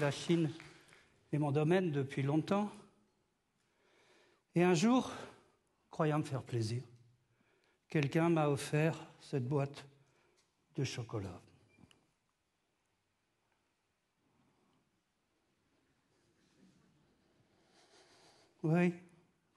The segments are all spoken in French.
La Chine est mon domaine depuis longtemps. Et un jour, croyant me faire plaisir, quelqu'un m'a offert cette boîte de chocolat. Oui,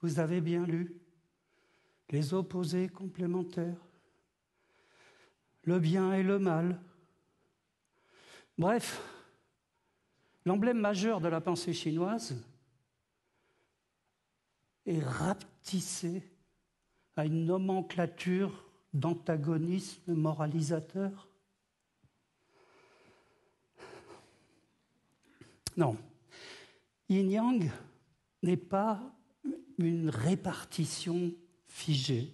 vous avez bien lu. Les opposés complémentaires le bien et le mal. Bref, l'emblème majeur de la pensée chinoise est rapetissé à une nomenclature d'antagonisme moralisateur. Non, yin-yang n'est pas une répartition figée.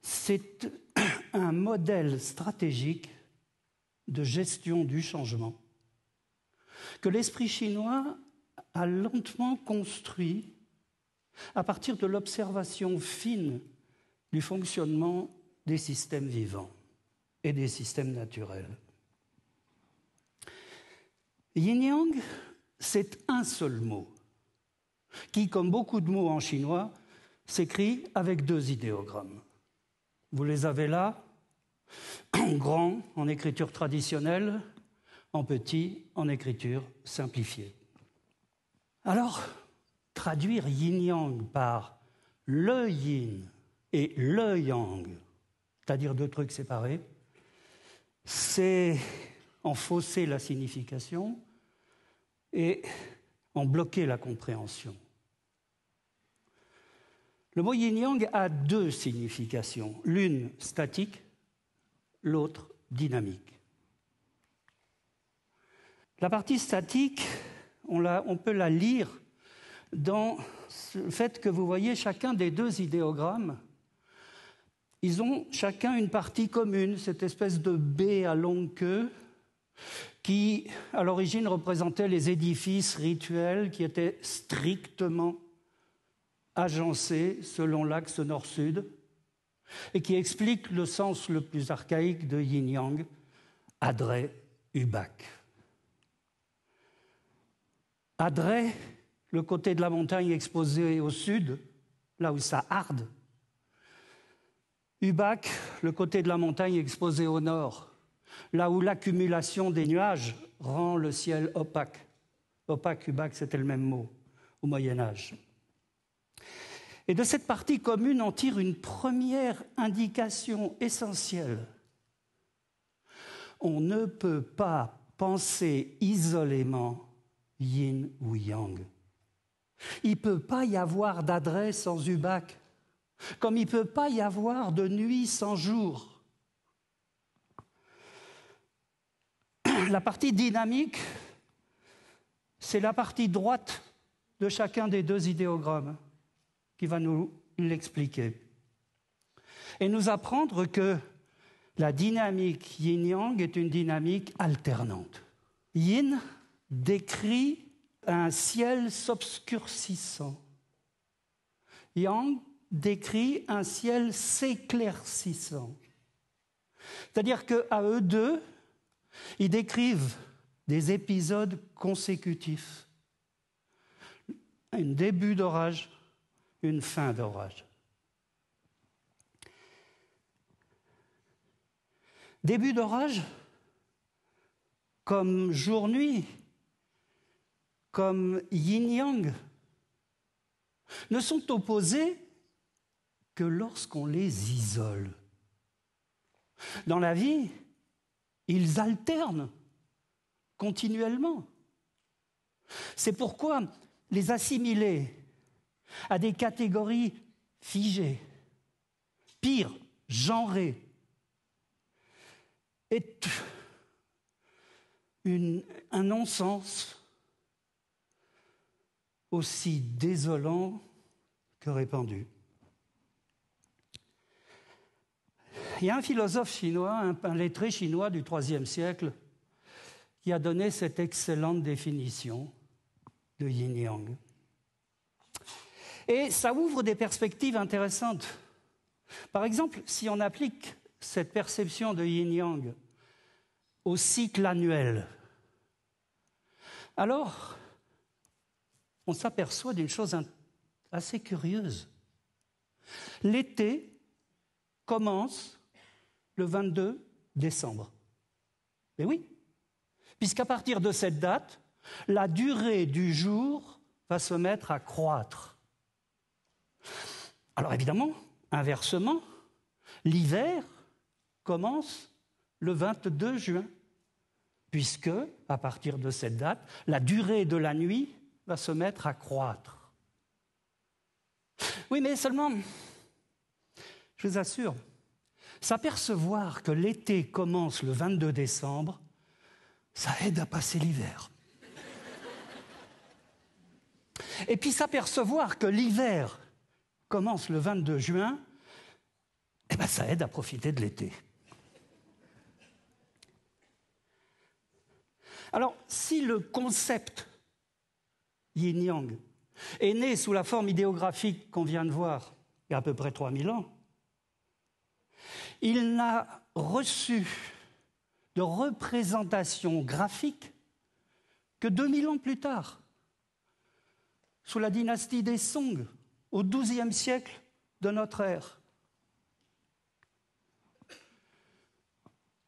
C'est un modèle stratégique de gestion du changement que l'esprit chinois a lentement construit à partir de l'observation fine du fonctionnement des systèmes vivants et des systèmes naturels. Yin-yang, c'est un seul mot qui, comme beaucoup de mots en chinois, s'écrit avec deux idéogrammes. Vous les avez là, en grand en écriture traditionnelle, en petit en écriture simplifiée. Alors, traduire yin-yang par le yin et le yang, c'est-à-dire deux trucs séparés, c'est en fausser la signification et en bloquer la compréhension. Le mot yin-yang a deux significations, l'une statique, l'autre dynamique. La partie statique, on, peut la lire dans le fait que vous voyez chacun des deux idéogrammes. Ils ont chacun une partie commune, cette espèce de baie à longue queue, qui à l'origine représentait les édifices rituels qui étaient strictement Agencé selon l'axe nord-sud et qui explique le sens le plus archaïque de yin-yang, adré ubac. Adré, le côté de la montagne exposé au sud, là où ça arde. Ubac, le côté de la montagne exposé au nord, là où l'accumulation des nuages rend le ciel opaque. Opaque, Ubac, c'était le même mot au Moyen Âge. Et de cette partie commune, on tire une première indication essentielle. On ne peut pas penser isolément yin ou yang. Il ne peut pas y avoir d'adresse sans ubac, comme il ne peut pas y avoir de nuit sans jour. La partie dynamique, c'est la partie droite de chacun des deux idéogrammes qui va nous l'expliquer. Et nous apprendre que la dynamique yin-yang est une dynamique alternante. Yin décrit un ciel s'obscurcissant. Yang décrit un ciel s'éclaircissant. C'est-à-dire qu'à eux deux, ils décrivent des épisodes consécutifs. Un début d'orage, une fin d'orage. Début d'orage, comme jour-nuit, comme yin-yang, ne sont opposés que lorsqu'on les isole. Dans la vie, ils alternent continuellement. C'est pourquoi les assimiler à des catégories figées, pire, genrées. est un non-sens aussi désolant que répandu. Il y a un philosophe chinois, un, un lettré chinois du IIIe siècle, qui a donné cette excellente définition de yin-yang. Et ça ouvre des perspectives intéressantes. Par exemple, si on applique cette perception de yin-yang au cycle annuel, alors on s'aperçoit d'une chose assez curieuse. L'été commence le 22 décembre. Mais oui, puisqu'à partir de cette date, la durée du jour va se mettre à croître. Alors évidemment, inversement, l'hiver commence le 22 juin, puisque, à partir de cette date, la durée de la nuit va se mettre à croître. Oui, mais seulement, je vous assure, s'apercevoir que l'été commence le 22 décembre, ça aide à passer l'hiver. Et puis s'apercevoir que l'hiver commence le 22 juin, et eh ben, ça aide à profiter de l'été. Alors, si le concept yin-yang est né sous la forme idéographique qu'on vient de voir il y a à peu près 3000 ans, il n'a reçu de représentation graphique que 2000 ans plus tard, sous la dynastie des Song, au XIIe siècle de notre ère.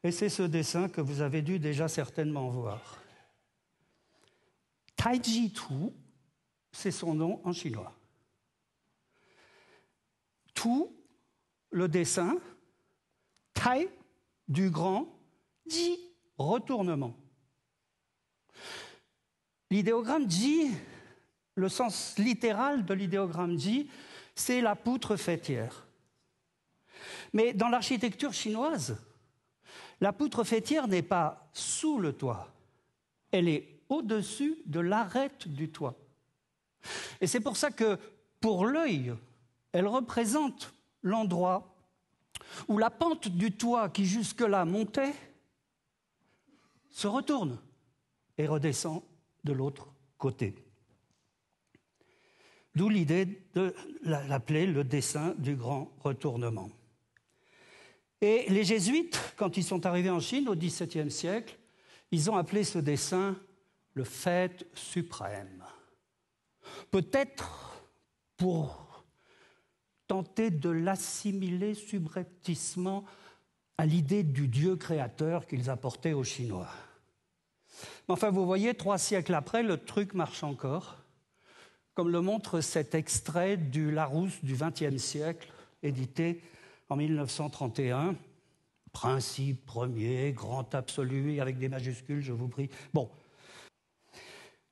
Et c'est ce dessin que vous avez dû déjà certainement voir. Taiji Tu, c'est son nom en chinois. Tu, le dessin, Tai, du grand, Ji, retournement. L'idéogramme Ji le sens littéral de l'idéogramme dit, c'est la poutre fêtière. Mais dans l'architecture chinoise, la poutre fêtière n'est pas sous le toit, elle est au-dessus de l'arête du toit. Et c'est pour ça que, pour l'œil, elle représente l'endroit où la pente du toit qui jusque-là montait se retourne et redescend de l'autre côté. D'où l'idée de l'appeler le dessin du grand retournement. Et les jésuites, quand ils sont arrivés en Chine au XVIIe siècle, ils ont appelé ce dessin le fait suprême. Peut-être pour tenter de l'assimiler subrepticement à l'idée du Dieu créateur qu'ils apportaient aux Chinois. Mais enfin, vous voyez, trois siècles après, le truc marche encore comme le montre cet extrait du Larousse du XXe siècle, édité en 1931. Principe premier, grand absolu, avec des majuscules, je vous prie. Bon.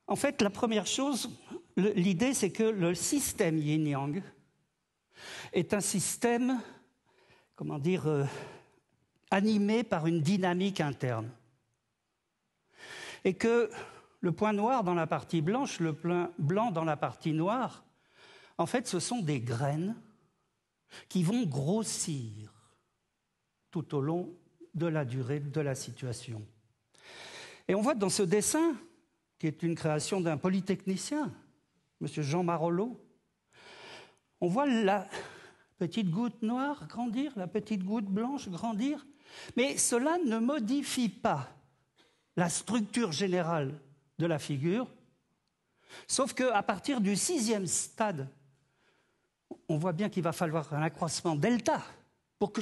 En fait, la première chose, l'idée, c'est que le système yin-yang est un système, comment dire, euh, animé par une dynamique interne. Et que le point noir dans la partie blanche, le point blanc dans la partie noire, en fait, ce sont des graines qui vont grossir tout au long de la durée de la situation. Et on voit dans ce dessin, qui est une création d'un polytechnicien, M. Jean Marolo, on voit la petite goutte noire grandir, la petite goutte blanche grandir, mais cela ne modifie pas la structure générale de la figure. Sauf qu'à partir du sixième stade, on voit bien qu'il va falloir un accroissement delta pour que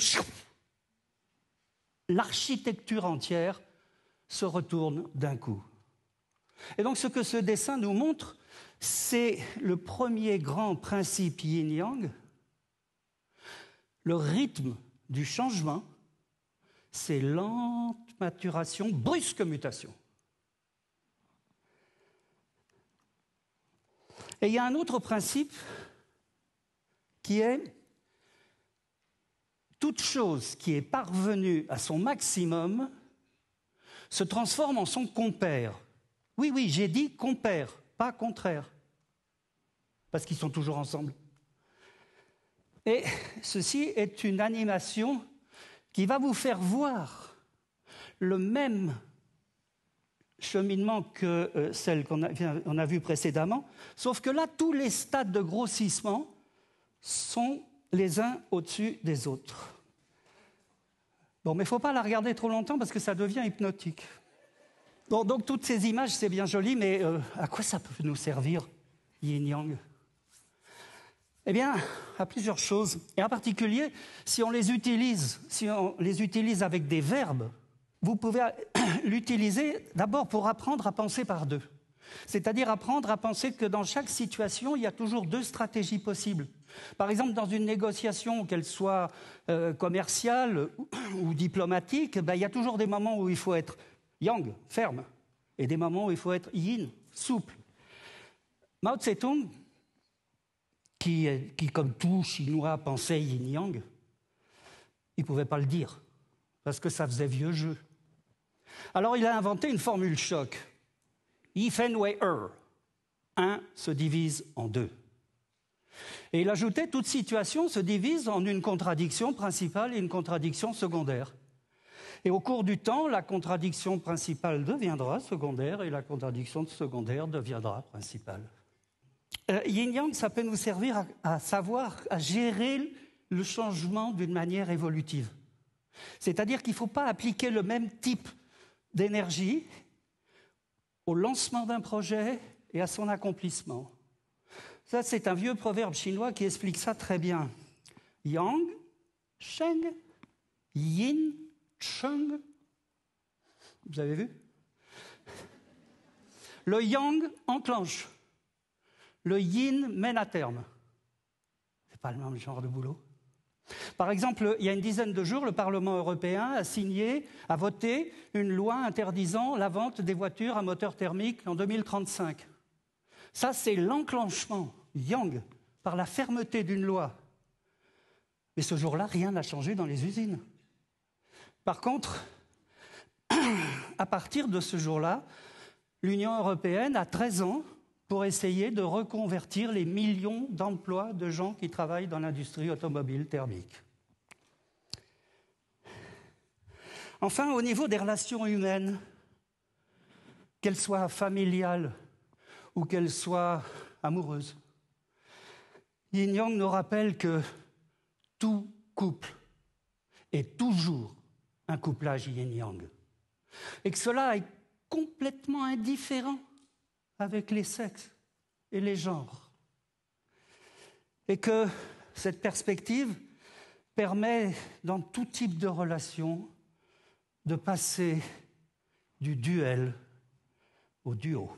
l'architecture entière se retourne d'un coup. Et donc ce que ce dessin nous montre, c'est le premier grand principe yin-yang. Le rythme du changement, c'est lente maturation, brusque mutation. Et il y a un autre principe qui est toute chose qui est parvenue à son maximum se transforme en son compère. Oui, oui, j'ai dit compère, pas contraire, parce qu'ils sont toujours ensemble. Et ceci est une animation qui va vous faire voir le même cheminement que euh, celle qu'on a, on vue précédemment, sauf que là, tous les stades de grossissement sont les uns au-dessus des autres. Bon, mais il ne faut pas la regarder trop longtemps parce que ça devient hypnotique. donc toutes ces images, c'est bien joli, mais euh, à quoi ça peut nous servir, yin-yang Eh bien, à plusieurs choses, et en particulier si on les utilise, si on les utilise avec des verbes vous pouvez l'utiliser d'abord pour apprendre à penser par deux. C'est-à-dire apprendre à penser que dans chaque situation, il y a toujours deux stratégies possibles. Par exemple, dans une négociation, qu'elle soit euh, commerciale ou diplomatique, ben, il y a toujours des moments où il faut être yang, ferme, et des moments où il faut être yin, souple. Mao Tse-tung, qui, qui comme tout Chinois pensait yin-yang, il ne pouvait pas le dire, parce que ça faisait vieux jeu. Alors il a inventé une formule choc. If and where, Un se divise en deux. Et il ajoutait toute situation se divise en une contradiction principale et une contradiction secondaire. Et au cours du temps, la contradiction principale deviendra secondaire et la contradiction secondaire deviendra principale. Euh, Yin-yang, ça peut nous servir à, à savoir, à gérer le changement d'une manière évolutive. C'est-à-dire qu'il ne faut pas appliquer le même type d'énergie au lancement d'un projet et à son accomplissement. Ça, c'est un vieux proverbe chinois qui explique ça très bien. Yang, Sheng, Yin, Cheng. Vous avez vu Le Yang enclenche. Le Yin mène à terme. C'est pas le même genre de boulot. Par exemple, il y a une dizaine de jours, le Parlement européen a signé, a voté une loi interdisant la vente des voitures à moteur thermique en 2035. Ça, c'est l'enclenchement, Yang, par la fermeté d'une loi. Mais ce jour-là, rien n'a changé dans les usines. Par contre, à partir de ce jour-là, l'Union européenne a 13 ans pour essayer de reconvertir les millions d'emplois de gens qui travaillent dans l'industrie automobile thermique. Enfin, au niveau des relations humaines, qu'elles soient familiales ou qu'elles soient amoureuses, Yin Yang nous rappelle que tout couple est toujours un couplage Yin Yang et que cela est complètement indifférent avec les sexes et les genres. Et que cette perspective permet, dans tout type de relation, de passer du duel au duo.